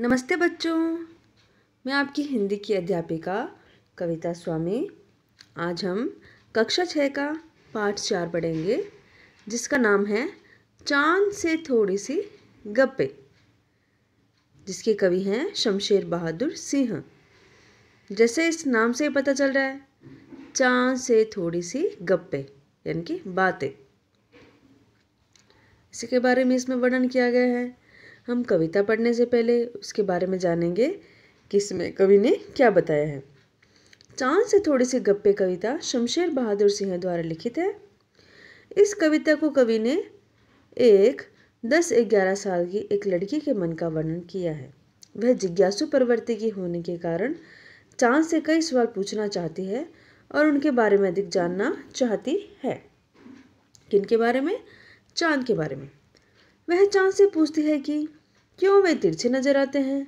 नमस्ते बच्चों मैं आपकी हिंदी की अध्यापिका कविता स्वामी आज हम कक्षा छः का पाठ चार पढ़ेंगे जिसका नाम है चांद से थोड़ी सी गप्पे जिसके कवि हैं शमशेर बहादुर सिंह जैसे इस नाम से ही पता चल रहा है चांद से थोड़ी सी गप्पे यानी कि बातें इसी के बारे में इसमें वर्णन किया गया है हम कविता पढ़ने से पहले उसके बारे में जानेंगे कि इसमें कवि ने क्या बताया है चांद से थोड़ी सी गप्पे कविता शमशेर बहादुर सिंह द्वारा लिखित है इस कविता को कवि ने एक दस ग्यारह साल की एक लड़की के मन का वर्णन किया है वह जिज्ञासु प्रवृत्ति की होने के कारण चांद से कई सवाल पूछना चाहती है और उनके बारे में अधिक जानना चाहती है किन के बारे में चांद के बारे में वह चांद से पूछती है कि क्यों वे तिरछे नजर आते हैं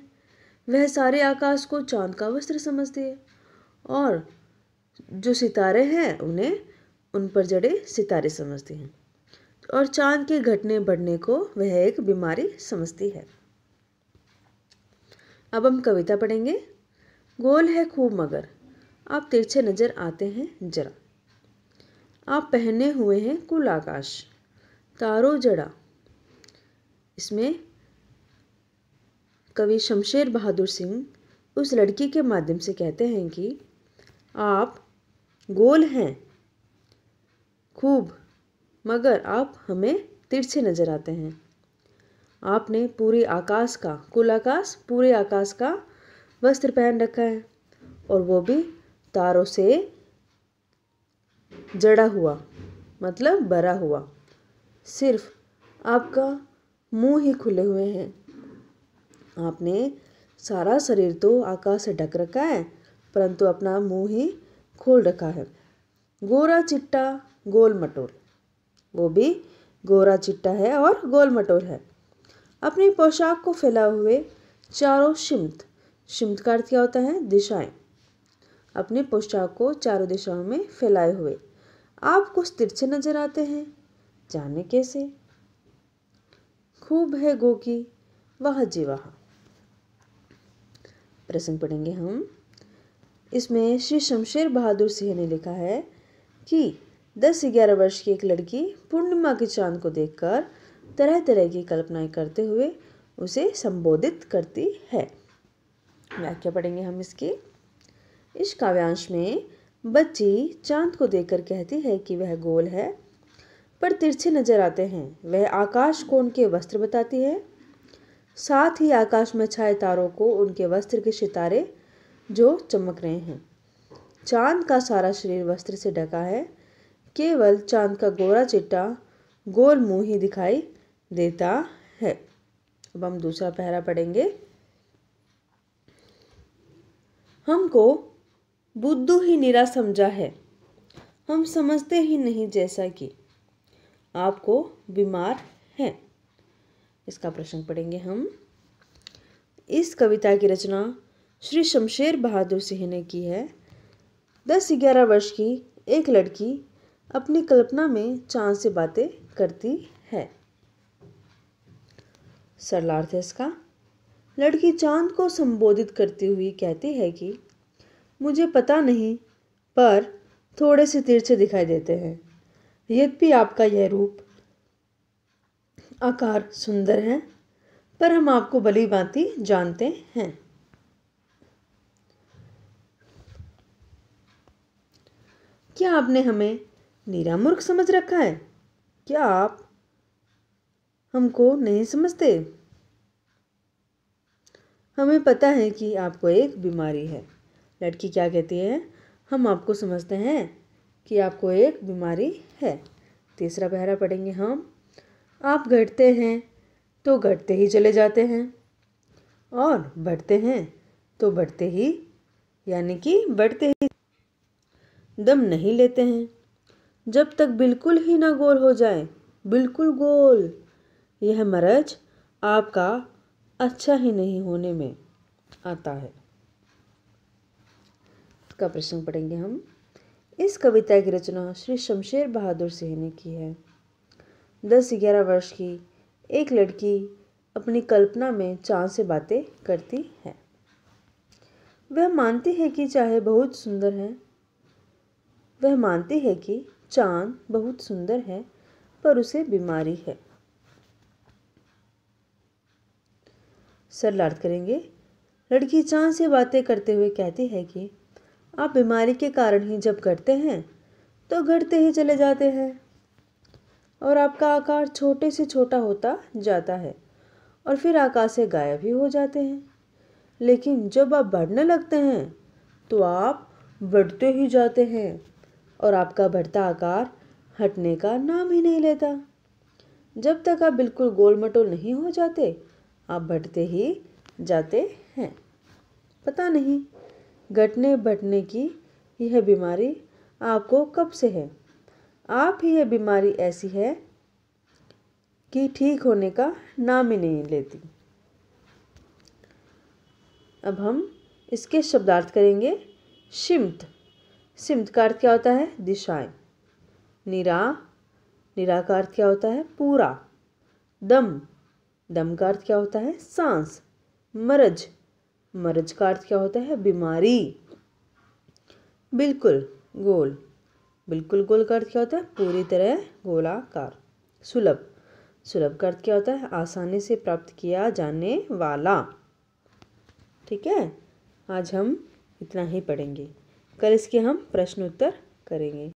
वह सारे आकाश को चांद का वस्त्र समझती है और जो सितारे हैं उन्हें उन पर जड़े सितारे समझती हैं और चांद के घटने बढ़ने को वह एक बीमारी समझती है अब हम कविता पढ़ेंगे गोल है खूब मगर आप तिरछे नज़र आते हैं जरा आप पहने हुए हैं कुल आकाश तारो जड़ा इसमें कवि शमशेर बहादुर सिंह उस लड़की के माध्यम से कहते हैं कि आप गोल हैं खूब मगर आप हमें तिरछे नज़र आते हैं आपने पूरे आकाश का कुल आकाश पूरे आकाश का वस्त्र पहन रखा है और वो भी तारों से जड़ा हुआ मतलब भरा हुआ सिर्फ आपका मुंह ही खुले हुए हैं आपने सारा शरीर तो आकाश से ढक रखा है परंतु अपना मुंह ही खोल रखा है गोरा चिट्टा गोल मटोल वो भी गोरा चिट्टा है और गोल मटोल है अपनी पोशाक को फैलाए हुए चारों शिमत शिमत का अर्थ क्या होता है दिशाएं अपने पोशाक को चारों दिशाओं में फैलाए हुए आप कुछ तिरछे नजर आते हैं जाने कैसे खूब है की वह जी प्रसंग पढ़ेंगे हम इसमें श्री शमशेर बहादुर सिंह ने लिखा है कि दस ग्यारह वर्ष की एक लड़की पूर्णिमा के चांद को देखकर तरह तरह की कल्पनाएं करते हुए उसे संबोधित करती है व्याख्या पढ़ेंगे हम इसकी इस काव्यांश में बच्ची चांद को देखकर कहती है कि वह गोल है पर तिरछे नजर आते हैं वह आकाश को उनके वस्त्र बताती है साथ ही आकाश में छाए तारों को उनके वस्त्र के सितारे जो चमक रहे हैं चांद का सारा शरीर वस्त्र से ढका है केवल चांद का गोरा चिट्टा गोल मुंह ही दिखाई देता है अब हम दूसरा पहरा पढ़ेंगे हमको बुद्धू ही निरा समझा है हम समझते ही नहीं जैसा कि आपको बीमार है इसका प्रश्न पढ़ेंगे हम इस कविता की रचना श्री शमशेर बहादुर सिंह ने की है दस ग्यारह वर्ष की एक लड़की अपनी कल्पना में चांद से बातें करती है सरलार्थ है इसका लड़की चांद को संबोधित करती हुई कहती है कि मुझे पता नहीं पर थोड़े से तिरछे दिखाई देते हैं यद्यपि आपका यह रूप आकार सुंदर है पर हम आपको भली भांति जानते हैं क्या आपने हमें नीरा मूर्ख समझ रखा है क्या आप हमको नहीं समझते हमें पता है कि आपको एक बीमारी है लड़की क्या कहती है हम आपको समझते हैं कि आपको एक बीमारी है तीसरा पहरा पढ़ेंगे हम आप घटते हैं तो घटते ही चले जाते हैं और बढ़ते हैं तो बढ़ते ही यानी कि बढ़ते ही दम नहीं लेते हैं जब तक बिल्कुल ही ना गोल हो जाए बिल्कुल गोल यह मरज आपका अच्छा ही नहीं होने में आता है का प्रश्न पढ़ेंगे हम इस कविता की रचना श्री शमशेर बहादुर सिंह ने की है दस ग्यारह वर्ष की एक लड़की अपनी कल्पना में चांद से बातें करती है वह मानती है कि चाहे बहुत सुंदर है वह मानती है कि चांद बहुत सुंदर है पर उसे बीमारी है सर लाड करेंगे लड़की चांद से बातें करते हुए कहती है कि आप बीमारी के कारण ही जब करते हैं तो घटते ही चले जाते हैं और आपका आकार छोटे से छोटा होता जाता है और फिर आकाश से गायब ही हो जाते हैं लेकिन जब आप बढ़ने लगते हैं तो आप बढ़ते ही जाते हैं और आपका बढ़ता आकार हटने का नाम ही नहीं लेता जब तक आप बिल्कुल गोल मटोल नहीं हो जाते आप बढ़ते ही जाते हैं पता नहीं घटने बटने की यह बीमारी आपको कब से है आप ही यह बीमारी ऐसी है कि ठीक होने का नाम ही नहीं लेती अब हम इसके शब्दार्थ करेंगे शिमत सिमत का अर्थ क्या होता है दिशाएं निरा निरा का अर्थ क्या होता है पूरा दम दम का अर्थ क्या होता है सांस मरज मर्ज का अर्थ क्या होता है बीमारी बिल्कुल गोल बिल्कुल गोल का अर्थ क्या होता है पूरी तरह गोलाकार सुलभ सुलभ का अर्थ क्या होता है आसानी से प्राप्त किया जाने वाला ठीक है आज हम इतना ही पढ़ेंगे कल इसके हम प्रश्न उत्तर करेंगे